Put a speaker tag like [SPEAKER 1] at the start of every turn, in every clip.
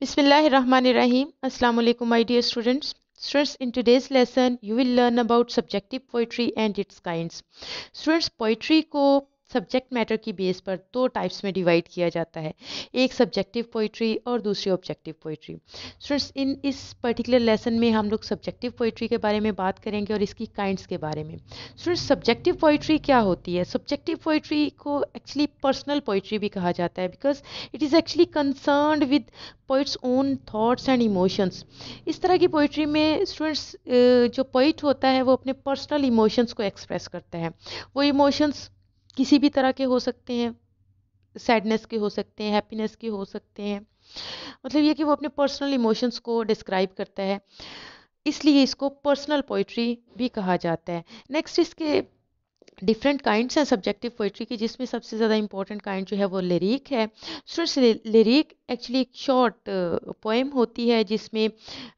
[SPEAKER 1] Bismillahirrahmanirrahim. Assalamu alaikum my dear students. Students, in today's lesson you will learn about subjective poetry and its kinds. Students, poetry ko subject matter की base पर दो types में divide किया जाता है एक subjective poetry और दूसरी ऑब्जेक्टिव पोइट्री स्टूडेंट्स इन इस पर्टिकुलर लेसन में हम लोग सब्जेक्टिव पोइट्री के बारे में बात करेंगे और इसकी काइंड्स के बारे में स्टूडेंट्स सब्जेक्टिव पोइट्री क्या होती है सब्जेक्टिव पोइट्री को एक्चुअली पर्सनल पोइट्री भी कहा जाता है because it is actually concern with poets own thoughts and emotions इस तरह की पोइट्री में स्टूडेंट्स जो पोइट होता है वो अपने पर्सनल इमोशंस को एक्सप्रेस करता है वो इमोशंस किसी भी तरह के हो सकते हैं सैडनेस के हो सकते हैं हैप्पीनेस के हो सकते हैं मतलब ये कि वो अपने पर्सनल इमोशंस को डिस्क्राइब करता है इसलिए इसको पर्सनल पोइट्री भी कहा जाता है नेक्स्ट इसके डिफरेंट काइंड्स हैं सब्जेक्टिव पोइट्री की जिसमें सबसे ज़्यादा इंपॉर्टेंट काइंड जो है वो लिरिक है स्टूडेंट्स लिरिक एक्चुअली एक शॉर्ट पोएम uh, होती है जिसमें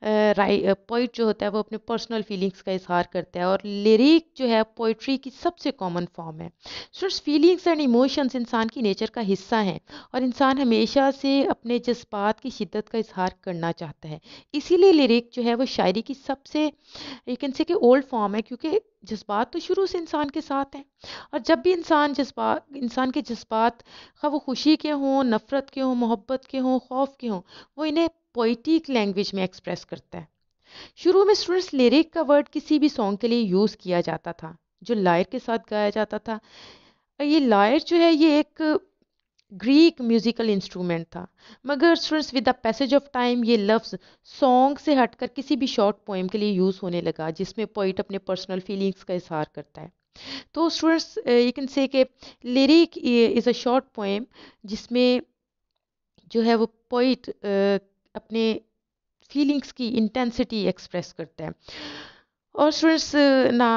[SPEAKER 1] पोइट uh, uh, जो होता है वो अपने पर्सनल फीलिंग्स का इजहार करता है और लिरिक जो है पोइट्री की सबसे कॉमन फॉर्म है स्टूडेंट्स फीलिंग्स एंड इमोशंस इंसान की नेचर का हिस्सा हैं और इंसान हमेशा से अपने जज्बात की शिद्दत का इजहार करना चाहता है इसीलिए लिरिक जो है वो शायरी की सबसे यू कैन से कि ओल्ड फॉर्म है क्योंकि जज्बात तो शुरू से इंसान के साथ हैं और जब भी इंसान जज्बा इंसान के जज्बात खा वो खुशी के हों नफ़रत के हों मोहब्बत के हों खौफ के हों वो इन्हें पोइटिक लैंग्वेज में एक्सप्रेस करता है शुरू में स्टूडेंट्स लिरिक का वर्ड किसी भी सॉन्ग के लिए यूज़ किया जाता था जो लायर के साथ गाया जाता था ये लायर जो है ये एक ग्रीक म्यूजिकल इंस्ट्रूमेंट था मगर students with the passage of time ये लफ्ज़ सॉन्ग से हटकर किसी भी शॉर्ट पोएम के लिए यूज़ होने लगा जिसमें पोइट अपने पर्सनल फीलिंग्स का इजहार करता है तो स्टूडेंट्स यू कैन से कि lyric is a short poem जिसमें जो है वो पोइट uh, अपने फीलिंग्स की इंटेंसिटी एक्सप्रेस करता है और स्टूडेंट्स uh, ना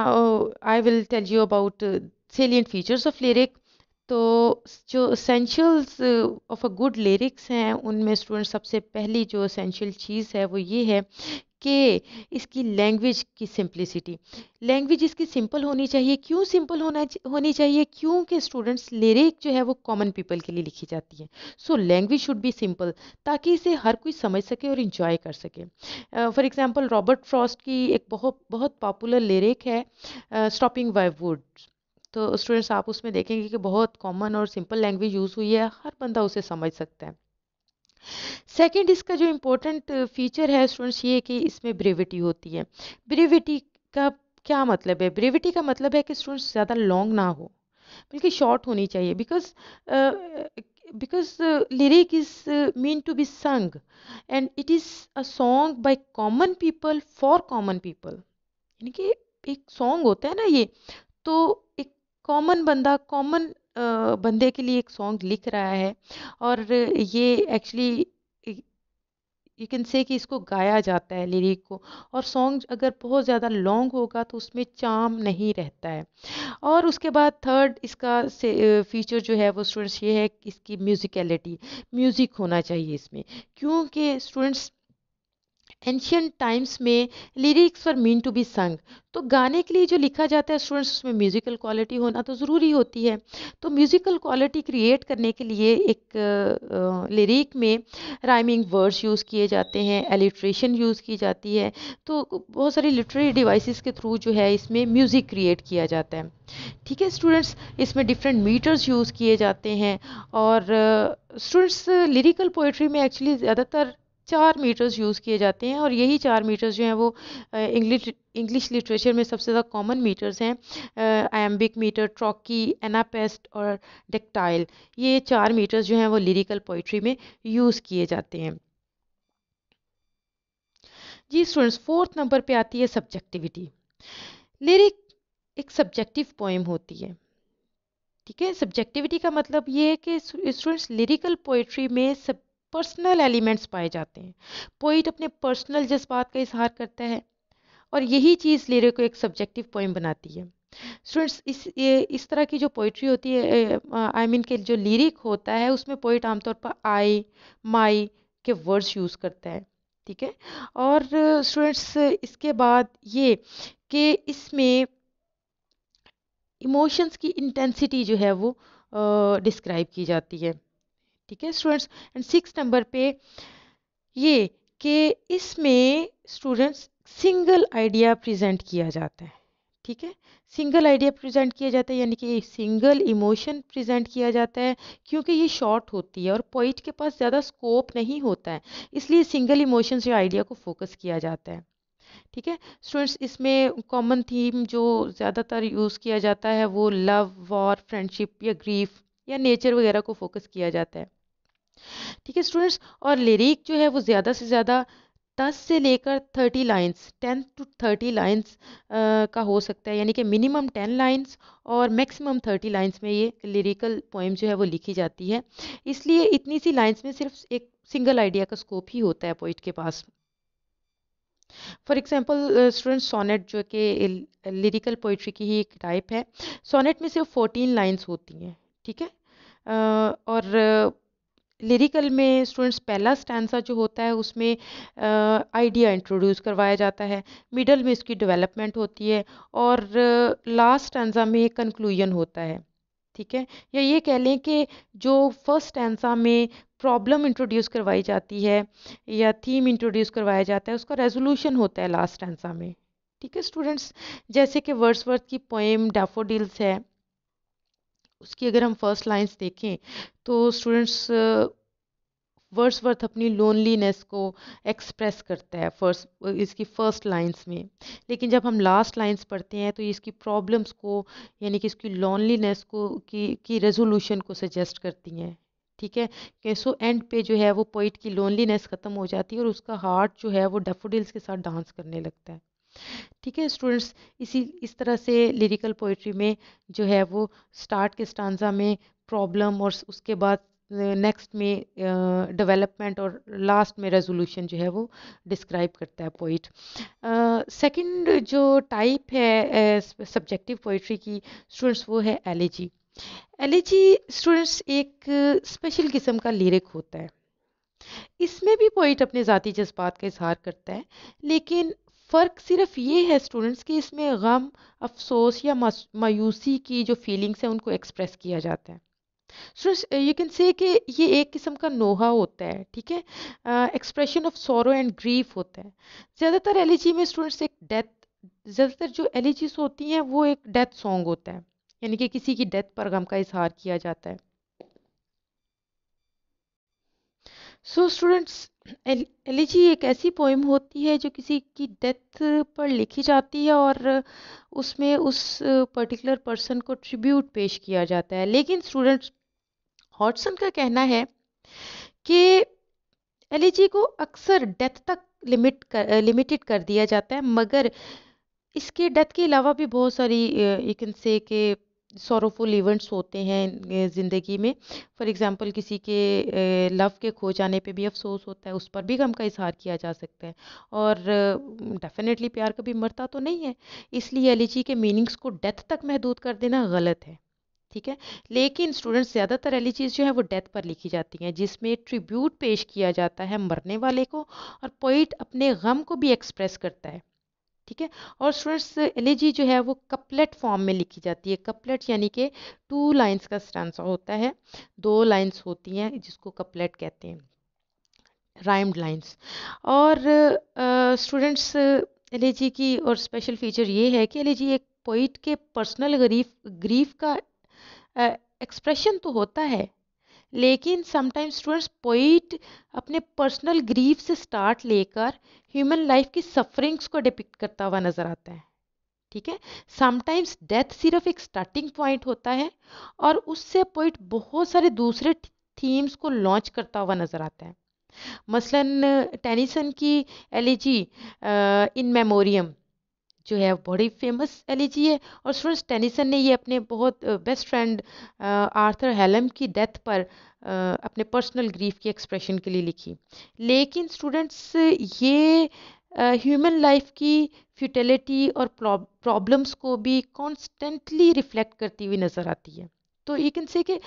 [SPEAKER 1] I will tell you about salient features of lyric तो जो essentials of a good lyrics हैं उनमें स्टूडेंट सबसे पहली जो असेंशियल चीज़ है वो ये है कि इसकी लैंग्वेज की सिंप्लिसिटी लैंग्वेज इसकी सिंपल होनी चाहिए क्यों सिंपल होना होनी चाहिए क्योंकि स्टूडेंट्स लिरिक जो है वो कॉमन पीपल के लिए लिखी जाती है so language should be simple ताकि इसे हर कोई समझ सके और इंजॉय कर सके फॉर एग्ज़ाम्पल रॉबर्ट फ्रॉस्ट की एक बहुत बहुत पॉपुलर लिरिक है स्टॉपिंग बाय वुड्स तो स्टूडेंट्स आप उसमें देखेंगे कि बहुत कॉमन और सिंपल लैंग्वेज यूज़ हुई है हर बंदा उसे समझ सकता है सेकेंड इसका जो इम्पोर्टेंट फीचर है स्टूडेंट्स ये कि इसमें ब्रेविटी होती है ब्रेविटी का क्या मतलब है ब्रेविटी का मतलब है कि स्टूडेंट्स ज़्यादा लॉन्ग ना हो बल्कि शॉर्ट होनी चाहिए because because lyric is mean to be sung and it is a song by common people for common people यानी कि एक सॉन्ग होता है ना ये तो कॉमन बंदा कॉमन बंदे के लिए एक सॉन्ग लिख रहा है और ये एक्चुअली यू कैन से कि इसको गाया जाता है लिरिक को और सॉन्ग अगर बहुत ज़्यादा लॉन्ग होगा तो उसमें चाम नहीं रहता है और उसके बाद थर्ड इसका से फीचर जो है वो स्टूडेंट्स ये है इसकी म्यूज़िकलिटी म्यूज़िक होना चाहिए इसमें क्योंकि स्टूडेंट्स एंशियंट टाइम्स में lyrics for mean to be sung तो गाने के लिए जो लिखा जाता है स्टूडेंट्स उसमें म्यूज़िकल क्वालिटी होना तो ज़रूरी होती है तो म्यूज़िकल क्वालिटी क्रिएट करने के लिए एक लिरिक में राइमिंग वर्ड्स यूज़ किए जाते हैं एलिट्रेशन यूज़ की जाती है तो बहुत सारी लिटरेरी डिवाइसेस के थ्रू जो है इसमें म्यूज़िक क्रिएट किया जाता है ठीक है स्टूडेंट्स इसमें डिफरेंट मीटर्स यूज़ किए जाते हैं और स्टूडेंट्स लिरिकल पोइट्री में एक्चुअली ज़्यादातर चार मीटर्स यूज़ किए जाते हैं और यही चार मीटर्स जो हैं वो इंग्लिश इंग्लिश लिटरेचर में सबसे ज़्यादा कॉमन मीटर्स हैं आयम्बिक मीटर ट्रॉकी एनापेस्ट और डेक्टाइल ये चार मीटर्स जो हैं वो लिरिकल पोइट्री में यूज़ किए जाते हैं जी स्टूडेंट्स फोर्थ नंबर पे आती है सब्जेक्टिविटी लिरिक एक सब्जेक्टिव पोएम होती है ठीक है सब्जेक्टिविटी का मतलब ये है कि स्टूडेंट्स लिरिकल पोइट्री में सब पर्सनल एलिमेंट्स पाए जाते हैं पोइट अपने पर्सनल जज्बात का इजहार करता है और यही चीज़ लिरिक को एक सब्जेक्टिव पोइम बनाती है स्टूडेंट्स इस ये इस तरह की जो पोइट्री होती है आई मीन के जो लिरिक होता है उसमें पोइट आमतौर पर आई माई के वर्ड्स यूज़ करता है ठीक है और स्टूडेंट्स इसके बाद ये कि इसमें इमोशंस की इंटेंसिटी जो है वो डिस्क्राइब की जाती है ठीक है स्टूडेंट्स एंड सिक्स नंबर पे ये कि इसमें स्टूडेंट्स सिंगल आइडिया प्रेजेंट किया जाता है ठीक है सिंगल आइडिया प्रेजेंट किया जाता है यानी कि सिंगल इमोशन प्रेजेंट किया जाता है क्योंकि ये शॉर्ट होती है और पॉइंट के पास ज़्यादा स्कोप नहीं होता है इसलिए सिंगल इमोशन या आइडिया को फोकस किया जाता है ठीक है स्टूडेंट्स इसमें कॉमन थीम जो ज़्यादातर यूज़ किया जाता है वो लव वॉर फ्रेंडशिप या ग्रीफ या नेचर वगैरह को फोकस किया जाता है ठीक है स्टूडेंट्स और लिरिक जो है वो ज़्यादा से ज़्यादा दस से लेकर thirty lines ten to thirty lines का हो सकता है यानी कि मिनिमम टेन लाइन्स और मैक्सिमम थर्टी लाइन्स में ये लिरिकल पोइम जो है वो लिखी जाती है इसलिए इतनी सी लाइन्स में सिर्फ एक सिंगल आइडिया का स्कोप ही होता है पोइट के पास फॉर एग्जाम्पल स्टूडेंट सोनेट जो कि लिरिकल पोइट्री की ही एक टाइप है सोनेट में सिर्फ फोर्टीन लाइन्स होती हैं ठीक है uh, और लिरिकल में स्टूडेंट्स पहला स्टैंडसा जो होता है उसमें आइडिया इंट्रोड्यूस करवाया जाता है मिडल में इसकी डेवलपमेंट होती है और लास्ट स्टैंडसा में कंक्लूजन होता है ठीक है या ये कह लें कि जो फर्स्ट स्टैंडसा में प्रॉब्लम इंट्रोड्यूस करवाई जाती है या थीम इंट्रोड्यूस करवाया जाता है उसका रेजोल्यूशन होता है लास्ट स्टैंडसा में ठीक है स्टूडेंट्स जैसे कि वर्ड्सवर्थ की पोएम डाफोडिल्स है उसकी अगर हम फर्स्ट लाइंस देखें तो स्टूडेंट्स वर्ड्स वर्थ अपनी लोनलीनेस को एक्सप्रेस करता है फर्स्ट इसकी फ़र्स्ट लाइंस में लेकिन जब हम लास्ट लाइंस पढ़ते हैं तो इसकी प्रॉब्लम्स को यानी कि इसकी लोनलीनेस को की की रेजोल्यूशन को सजेस्ट करती हैं ठीक है कैसो एंड पे जो है वो पोइट की लोनलीनेस ख़त्म हो जाती है और उसका हार्ट जो है वो डेफोडिल्स के साथ डांस करने लगता है ठीक है स्टूडेंट्स इसी इस तरह से लिरिकल पोइट्री में जो है वो स्टार्ट के स्टांजा में प्रॉब्लम और उसके बाद नेक्स्ट में डेवलपमेंट और लास्ट में रेजोल्यूशन जो है वो डिस्क्राइब करता है पोइट सेकंड जो टाइप है सब्जेक्टिव पोइट्री की स्टूडेंट्स वो है एलिजी एलिजी स्टूडेंट्स एक स्पेशल किस्म का लिरिक होता है इसमें भी पोइट अपने ज़ाती जज्बात का इजहार करता है लेकिन फ़र्क सिर्फ ये है स्टूडेंट्स कि इसमें गम अफसोस या मायूसी की जो फीलिंग्स हैं उनको एक्सप्रेस किया जाता है यू कैन से कि ये एक किस्म का नोहा होता है ठीक है expression of sorrow and grief होता है ज़्यादातर एलिजी में स्टूडेंट्स एक डेथ ज़्यादातर जो एलिजीज होती हैं वो एक डेथ सॉन्ग होता है यानी कि किसी की डेथ पर गम का इजहार किया जाता है सो स्टूडेंट्स एलिजी एक ऐसी पोइम होती है जो किसी की डेथ पर लिखी जाती है और उसमें उस पर्टिकुलर पर्सन को ट्रिब्यूट पेश किया जाता है लेकिन स्टूडेंट्स हॉटसन का कहना है कि एलिजी को अक्सर डेथ तक लिमिट कर लिमिटेड कर दिया जाता है मगर इसके डेथ के अलावा भी बहुत सारी यू कैन से के सोरोफुल इवेंट्स होते हैं ज़िंदगी में फ़ॉर एग्ज़ाम्पल किसी के लव के खो जाने पे भी अफ़सोस होता है उस पर भी गम का इज़हार किया जा सकता है और डेफ़िनेटली प्यार कभी मरता तो नहीं है इसलिए एलिजी के मीनिंग्स को डेथ तक महदूद कर देना गलत है ठीक है लेकिन स्टूडेंट्स ज़्यादातर एलिजीज जो है वो डेथ पर लिखी जाती हैं जिसमें ट्रिब्यूट पेश किया जाता है मरने वाले को और पोइट अपने गम को भी एक्सप्रेस करता है ठीक है और स्टूडेंट्स एलेजी जो है वो कपलेट फॉर्म में लिखी जाती है कपलेट यानी कि टू लाइंस का स्टैंसा होता है दो लाइंस होती हैं जिसको कपलेट कहते हैं राइम्ड लाइंस और स्टूडेंट्स एलेजी की और स्पेशल फीचर ये है कि एलेजी एक पोइट के पर्सनल ग्रीफ ग्रीफ का एक्सप्रेशन तो होता है लेकिन समटाइम्स स्टूडेंट्स पोइट अपने पर्सनल ग्रीफ से स्टार्ट लेकर ह्यूमन लाइफ की सफरिंग्स को डिपिक्ट करता हुआ नज़र आता है ठीक है समटाइम्स डेथ सिर्फ एक स्टार्टिंग पॉइंट होता है और उससे पोइट बहुत सारे दूसरे थीम्स को लॉन्च करता हुआ नज़र आता है मसलन टेनिसन की एलिजी इन मेमोरियम जो है बड़ी फेमस एलिजी है और सुरज टेनिसन ने ये अपने बहुत बेस्ट फ्रेंड आर्थर हेलम की डेथ पर अपने पर्सनल ग्रीफ की एक्सप्रेशन के लिए लिखी लेकिन स्टूडेंट्स ये ह्यूमन लाइफ की फ्यूटिलिटी और प्रॉब्लम्स को भी कॉन्स्टेंटली रिफ्लेक्ट करती हुई नज़र आती है तो ये कैन से कि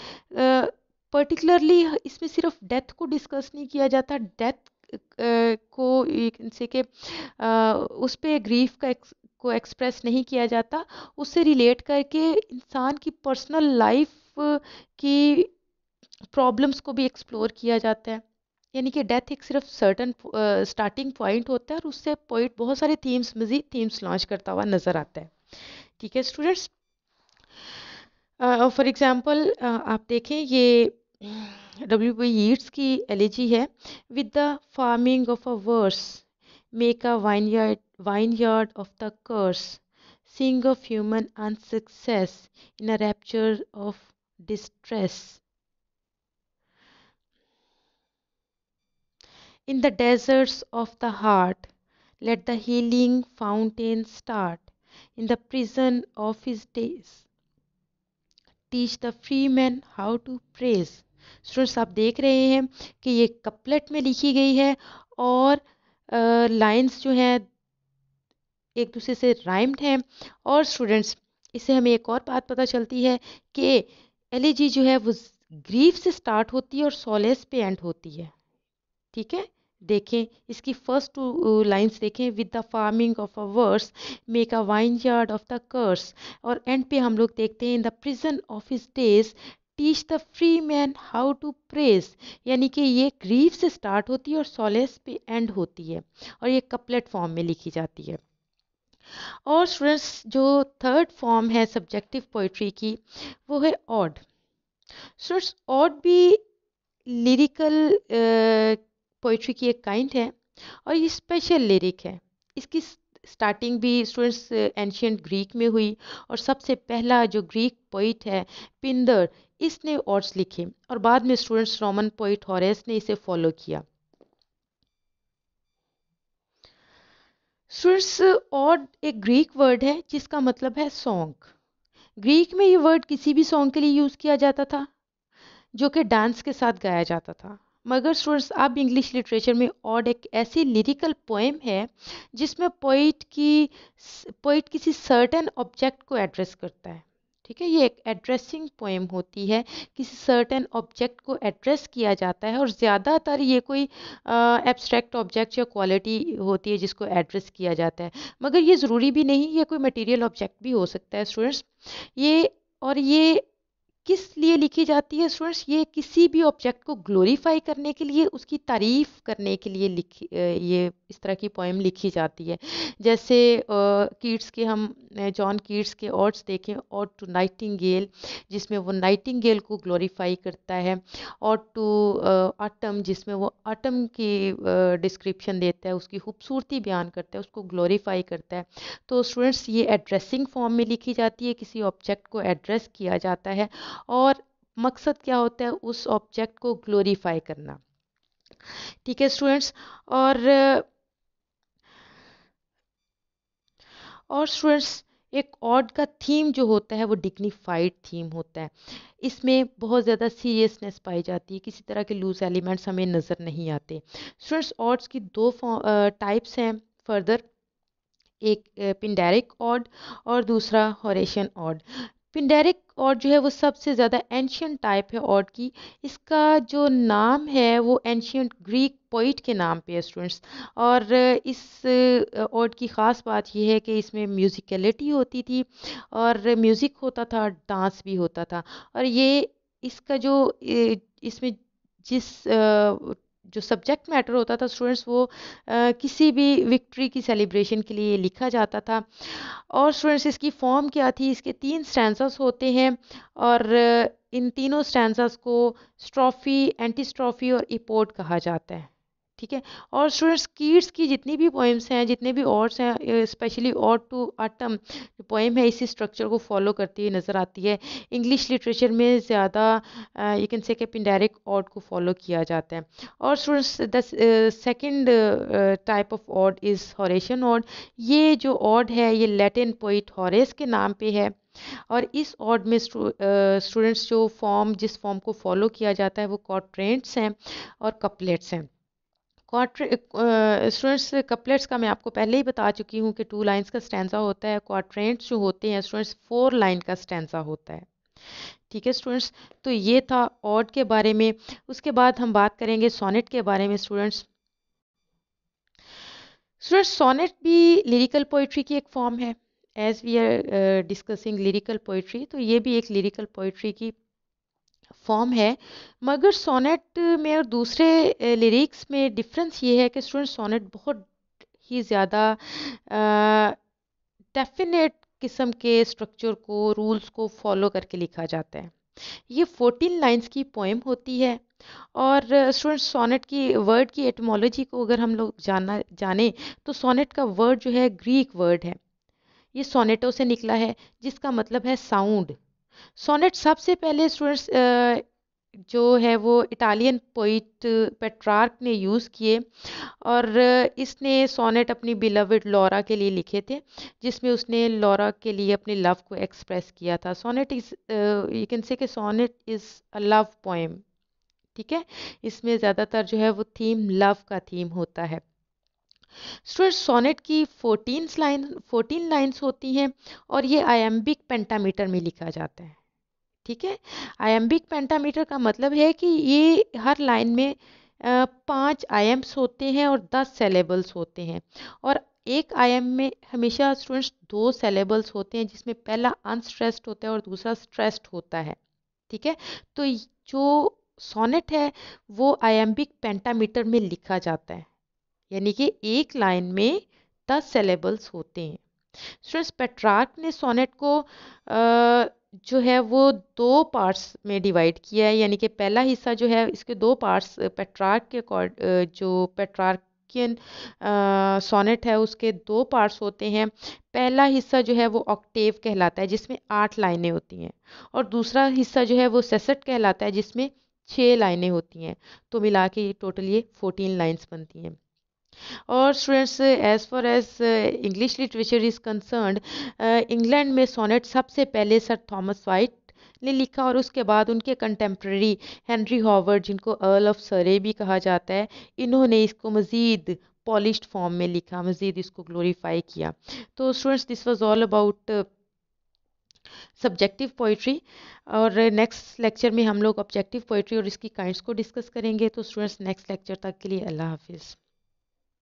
[SPEAKER 1] पर्टिकुलरली इसमें सिर्फ डेथ को डिस्कस नहीं किया जाता डेथ को से के उस पर ग्रीफ का को एक्सप्रेस नहीं किया जाता उससे रिलेट करके इंसान की पर्सनल लाइफ की प्रॉब्लम्स को भी एक्सप्लोर किया जाता है यानी कि डेथ एक सिर्फ सर्टन स्टार्टिंग पॉइंट होता है और उससे पॉइंट बहुत सारे थीम्स मज़ीद थीम्स लॉन्च करता हुआ नज़र आता है ठीक है स्टूडेंट्स फॉर एग्ज़ाम्पल आप देखें ये डब्ल्यू बी ईट्स की एलिजी है with the farming of a verse make a vineyard, vineyard of the curse, sing of human unsuccess in a rapture of distress. In the deserts of the heart, let the healing fountain start. In the prison of his days, teach the free man how to praise. Students आप देख रहे हैं कि ये couplet में लिखी गई है और लाइंस जो हैं एक दूसरे से राइम्ड हैं और स्टूडेंट्स इससे हमें एक और बात पता चलती है कि एल जो है वो ग्रीफ से स्टार्ट होती है और सोलेस पे एंड होती है ठीक है देखें इसकी फर्स्ट टू लाइंस देखें with the farming of a verse make a vineyard of the curse और एंड पे हम लोग देखते हैं in the prison of his days teach the free man how to praise यानी कि ये ग्रीफ से स्टार्ट होती है और सोलेस पे एंड होती है और ये कपलेट फॉर्म में लिखी जाती है और स्टूडेंट्स जो थर्ड फॉर्म है सब्जेक्टिव पोइट्री की वो है ऑड स्टूडेंट्स ऑड भी लिरिकल पोइट्री की एक काइंड है और ये स्पेशल लिरिक है इसकी स्टार्टिंग भी स्टूडेंट्स एंशियंट ग्रीक में हुई और सबसे पहला जो ग्रीक पोइट है पिंदर इसने ऑर्ड्स लिखे और बाद में स्टूडेंट्स रोमन पोइट हॉरेस ने इसे फॉलो किया स्टूडेंट्स ऑर्ड uh, एक ग्रीक वर्ड है जिसका मतलब है सॉन्ग ग्रीक में ये वर्ड किसी भी सॉन्ग के लिए यूज़ किया जाता था जो कि डांस के साथ गाया जाता था मगर स्टूडेंट्स इंग्लिश लिटरेचर में ऑड एक ऐसी लिरिकल पोएम है जिसमें पोइट की पोइट किसी सर्टन ऑब्जेक्ट को एड्रेस करता है ठीक है ये एक एड्रेसिंग पोएम होती है किसी सर्टेन ऑब्जेक्ट को एड्रेस किया जाता है और ज़्यादातर ये कोई एब्स्ट्रैक्ट ऑब्जेक्ट या क्वालिटी होती है जिसको एड्रेस किया जाता है मगर ये ज़रूरी भी नहीं ये कोई मटेरियल ऑब्जेक्ट भी हो सकता है स्टूडेंट्स ये और ये किस लिए लिखी जाती है स्टूडेंट्स ये किसी भी ऑब्जेक्ट को ग्लोरीफाई करने के लिए उसकी तारीफ करने के लिए लिखी ये इस तरह की पोएम लिखी जाती है जैसे कीट्स के हम जॉन कीट्स के ऑर्ड्स देखें और टू गेल जिसमें वो गेल को ग्लोरीफाई करता है और टू आटम जिसमें वो आटम की डिस्क्रिप्शन देता है उसकी खूबसूरती बयान करता है उसको ग्लोरीफाई करता है तो स्टूडेंट्स ये एड्रेसिंग फॉर्म में लिखी जाती है किसी ऑब्जेक्ट को एड्रेस किया जाता है और मकसद क्या होता है उस ऑब्जेक्ट को ग्लोरीफाई करना ठीक है स्टूडेंट्स और और स्टूडेंट्स एक ऑर्ड का थीम जो होता है वो डिग्निफाइड थीम होता है इसमें बहुत ज़्यादा सीरियसनेस पाई जाती है किसी तरह के लूज एलिमेंट्स हमें नज़र नहीं आते स्टूडेंट्स ऑर्ड्स की दो टाइप्स हैं फर्दर एक पिंडेरिक ऑर्ड और दूसरा हॉरेशन ऑर्ड पिंडेरिक और जो है वो सबसे ज़्यादा एंशियन टाइप है ऑर्ड की इसका जो नाम है वो एंशियंट ग्रीक पोइट के नाम पे है स्टूडेंट्स और इस ऑर्ड की ख़ास बात यह है कि इसमें म्यूज़िकलिटी होती थी और म्यूज़िक होता था डांस भी होता था और ये इसका जो इसमें जिस जो सब्जेक्ट मैटर होता था स्टूडेंट्स वो आ, किसी भी विक्ट्री की सेलिब्रेशन के लिए लिखा जाता था और स्टूडेंट्स इसकी फॉर्म क्या थी इसके तीन स्टैंडस होते हैं और इन तीनों स्टैंडस को स्ट्रॉफी एंटी स्ट्रॉफी और इपोर्ट कहा जाता है ठीक है और स्टूडेंट्स कीट्स की जितनी भी पोएम्स हैं जितने भी ऑर्ड्स हैं स्पेशली ऑड टू आटम जो पोएम है इसी स्ट्रक्चर को फॉलो करती हुई नज़र आती है इंग्लिश लिटरेचर में ज़्यादा यू कैन से पिंडायरेक्ट ऑड को फॉलो किया जाता है और students the second type of ode is Horatian ode ये जो ऑड है ये लेटिन पोइट हॉरेस के नाम पर है और इस ऑर्ड में स्टूडेंट्स जो फॉर्म जिस फॉर्म को फॉलो किया जाता है वो कॉट्रेंट्स हैं और कपलेट्स हैं स्टूडेंट्स कपलेट्स eh, का मैं आपको पहले ही बता चुकी हूँ कि टू लाइंस का स्टैंडा होता है क्वाट्रेंट्स जो होते हैं स्टूडेंट्स फोर लाइन का स्टैंडा होता है ठीक है स्टूडेंट्स तो ये था ऑड के बारे में उसके बाद हम बात करेंगे सोनेट के बारे में स्टूडेंट्स स्टूडेंट्स सोनेट भी लिरिकल पोइट्री की एक फॉर्म है as we are discussing lyrical poetry तो ये भी एक लिरिकल पोइट्री की फॉर्म है मगर सोनेट में और दूसरे लिरिक्स में डिफरेंस ये है कि स्टूडेंट सोनेट बहुत ही ज़्यादा डेफिनेट किस्म के स्ट्रक्चर को रूल्स को फॉलो करके लिखा जाता है ये फोर्टीन लाइंस की पोएम होती है और स्टूडेंट सोनेट की वर्ड की एटमोलॉजी को अगर हम लोग जाना जाने तो सोनेट का वर्ड जो है ग्रीक वर्ड है ये सोनेटो से निकला है जिसका मतलब है साउंड सोनेट सबसे पहले स्टूडेंट्स जो है वो इटालियन पोइट पेट्रार्क ने यूज़ किए और इसने सोनेट अपनी बिलवड लौरा के लिए लिखे थे जिसमें उसने लॉरा के लिए अपने लव को एक्सप्रेस किया था sonnet is you can say कि sonnet is a love poem ठीक है इसमें ज़्यादातर जो है वो थीम लव का थीम होता है स्टूडेंट सोनेट की फोर्टीन लाइन फोर्टीन लाइन्स होती हैं और ये आयम्बिक पेंटामीटर में लिखा जाता है ठीक है आयम्बिक पेंटामीटर का मतलब है कि ये हर लाइन में पांच आयम्स होते हैं और दस सेलेबल्स होते हैं और एक आयम में हमेशा स्टूडेंट्स दो सेलेबल्स होते हैं जिसमें पहला अनस्ट्रेस्ड होता है और दूसरा स्ट्रेस्ड होता है ठीक है तो जो सोनेट है वो आयम्बिक पेंटामीटर में लिखा जाता है यानी कि एक लाइन में दस सेलेबल्स होते हैं स्टूडेंट्स पेट्रार्क ने सोनेट को जो है वो दो पार्ट्स में डिवाइड किया है यानी कि पहला हिस्सा जो है इसके दो पार्ट्स पेट्रार्क के अकॉर्ड जो पेट्रार्क सोनेट है उसके दो पार्ट्स होते हैं पहला हिस्सा जो है वो ऑक्टेव कहलाता है जिसमें आठ लाइनें होती हैं और दूसरा हिस्सा जो है वो सेसट कहलाता है जिसमें छः लाइनें होती हैं तो मिला के टोटल ये फोर्टीन लाइन्स बनती हैं और students as far as English literature is concerned England में सोनेट सबसे पहले सर थॉमस वाइट ने लिखा और उसके बाद उनके कंटेम्प्रेरी हेनरी हॉवर्ड जिनको अर्ल ऑफ सरे भी कहा जाता है इन्होंने इसको मज़ीद पॉलिश फॉर्म में लिखा मज़ीद इसको ग्लोरीफाई किया तो students this was all about subjective poetry और नेक्स्ट लेक्चर में हम लोग ऑब्जेक्टिव पोइट्री और इसकी काइंड्स को डिस्कस करेंगे तो स्टूडेंट्स नेक्स्ट लेक्चर तक के लिए अल्लाह हाफिज़